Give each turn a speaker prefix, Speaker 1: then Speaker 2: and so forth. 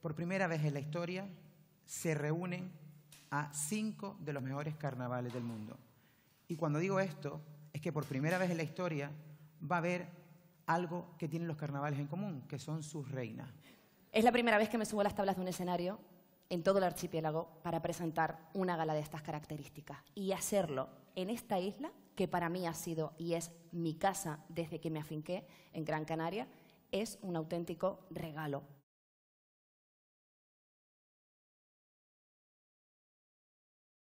Speaker 1: por primera vez en la historia se reúnen a cinco de los mejores carnavales del mundo. Y cuando digo esto, es que por primera vez en la historia va a haber algo que tienen los carnavales en común, que son sus reinas.
Speaker 2: Es la primera vez que me subo a las tablas de un escenario en todo el archipiélago para presentar una gala de estas características y hacerlo en esta isla que para mí ha sido y es mi casa desde que me afinqué en Gran Canaria, es un auténtico regalo